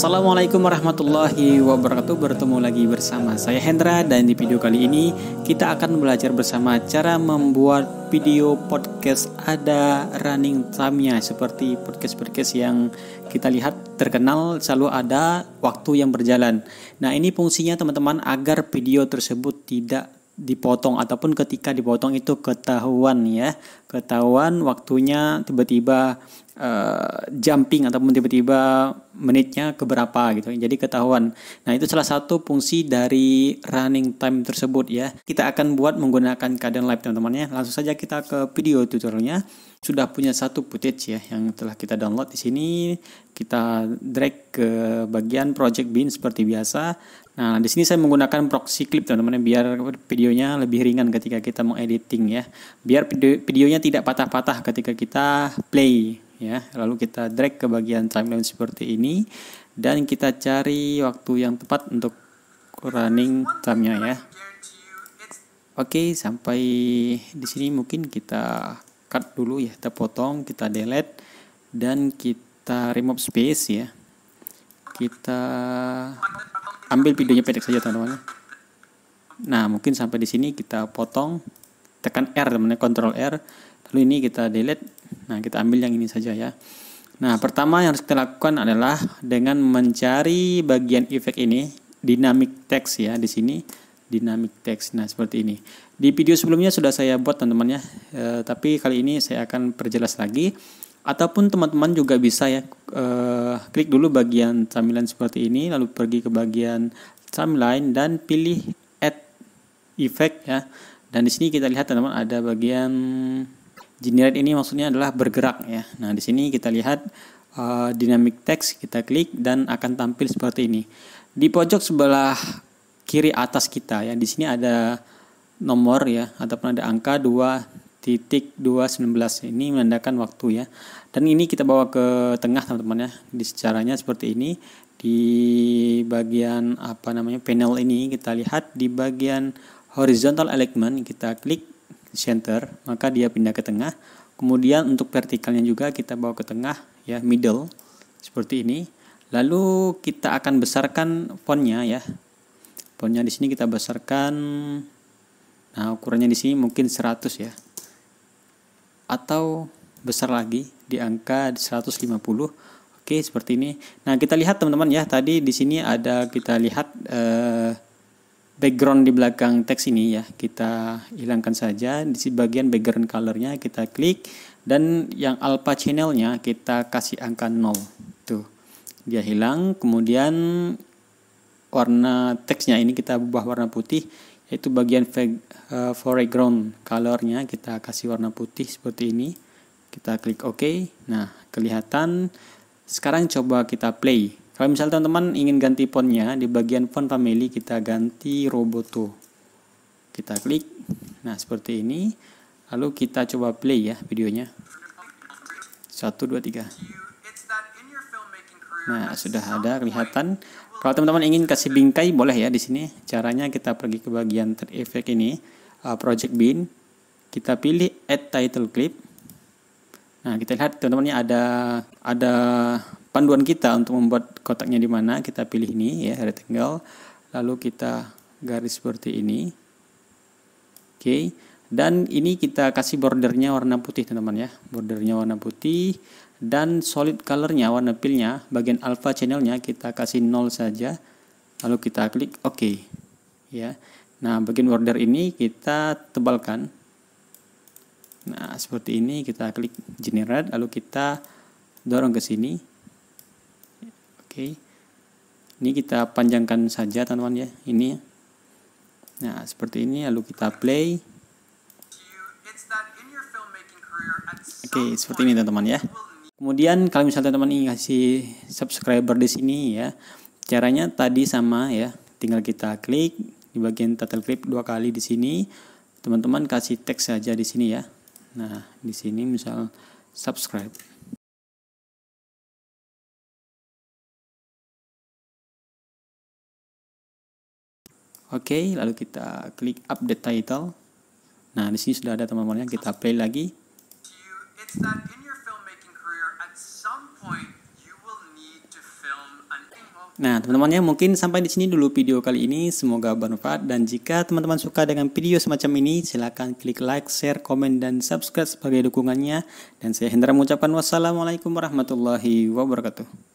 Assalamualaikum warahmatullahi wabarakatuh Bertemu lagi bersama saya Hendra Dan di video kali ini kita akan belajar bersama Cara membuat video podcast ada running time-nya Seperti podcast-podcast yang kita lihat terkenal selalu ada waktu yang berjalan Nah ini fungsinya teman-teman agar video tersebut tidak dipotong ataupun ketika dipotong itu ketahuan ya ketahuan waktunya tiba-tiba uh, jumping ataupun tiba-tiba menitnya keberapa gitu jadi ketahuan nah itu salah satu fungsi dari running time tersebut ya kita akan buat menggunakan keadaan live teman-teman ya langsung saja kita ke video tutorialnya sudah punya satu footage ya yang telah kita download di sini kita drag ke bagian project bin seperti biasa Nah, di sini saya menggunakan proxy clip teman-teman biar videonya lebih ringan ketika kita mengediting ya. Biar video videonya tidak patah-patah ketika kita play ya. Lalu kita drag ke bagian timeline seperti ini dan kita cari waktu yang tepat untuk running time-nya ya. Oke, sampai di sini mungkin kita cut dulu ya, kita potong, kita delete dan kita remove space ya. Kita ambil videonya pendek saja teman-teman nah mungkin sampai di sini kita potong tekan R teman-teman Ctrl R lalu ini kita delete nah kita ambil yang ini saja ya nah pertama yang harus kita lakukan adalah dengan mencari bagian efek ini dynamic text ya di sini dynamic text nah seperti ini di video sebelumnya sudah saya buat teman-teman ya e, tapi kali ini saya akan perjelas lagi ataupun teman-teman juga bisa ya eh, klik dulu bagian timeline seperti ini lalu pergi ke bagian timeline dan pilih add effect ya dan di sini kita lihat teman-teman ada bagian generate ini maksudnya adalah bergerak ya nah di sini kita lihat eh, dynamic text kita klik dan akan tampil seperti ini di pojok sebelah kiri atas kita ya di sini ada nomor ya ataupun ada angka 2 titik 219 ini menandakan waktu ya dan ini kita bawa ke tengah teman-teman ya di secaranya seperti ini di bagian apa namanya panel ini kita lihat di bagian horizontal alignment kita klik center maka dia pindah ke tengah kemudian untuk vertikalnya juga kita bawa ke tengah ya middle seperti ini lalu kita akan besarkan fontnya ya fontnya di sini kita besarkan nah ukurannya di sini mungkin 100 ya atau besar lagi di angka 150. Oke, seperti ini. Nah, kita lihat teman-teman ya, tadi di sini ada kita lihat eh, background di belakang teks ini ya. Kita hilangkan saja di bagian background colornya kita klik dan yang alpha channelnya kita kasih angka 0. Tuh. Dia hilang, kemudian warna teksnya ini kita ubah warna putih itu bagian eh, foreground colornya kita kasih warna putih seperti ini kita klik OK nah kelihatan sekarang coba kita play kalau misalnya teman-teman ingin ganti fontnya di bagian font family kita ganti Roboto kita klik nah seperti ini lalu kita coba play ya videonya 1 2 3 Nah, sudah ada kelihatan. Kalau teman-teman ingin kasih bingkai boleh ya di sini. Caranya kita pergi ke bagian Third Effect ini, uh, Project Bin. Kita pilih Add Title Clip. Nah, kita lihat teman teman ini ada ada panduan kita untuk membuat kotaknya di mana. Kita pilih ini ya, rectangle. Lalu kita garis seperti ini. Oke. Okay dan ini kita kasih bordernya warna putih teman-teman ya bordernya warna putih dan solid colornya warna pilnya bagian alpha channelnya kita kasih nol saja lalu kita klik OK ya nah bagian border ini kita tebalkan nah seperti ini kita klik generate lalu kita dorong ke sini oke okay. ini kita panjangkan saja teman-teman ya ini nah seperti ini lalu kita play Oke, seperti ini teman-teman ya. Kemudian kalau misalnya teman-teman ingin kasih subscriber di sini ya, caranya tadi sama ya. Tinggal kita klik di bagian title clip dua kali di sini. Teman-teman kasih teks saja di sini ya. Nah, di sini misal subscribe. Oke, lalu kita klik update title. Nah, di sini sudah ada teman-temannya, kita play lagi. Nah, teman-temannya mungkin sampai di sini dulu video kali ini. Semoga bermanfaat dan jika teman-teman suka dengan video semacam ini, silahkan klik like, share, komen, dan subscribe sebagai dukungannya. Dan saya Hendra mengucapkan wassalamualaikum warahmatullahi wabarakatuh.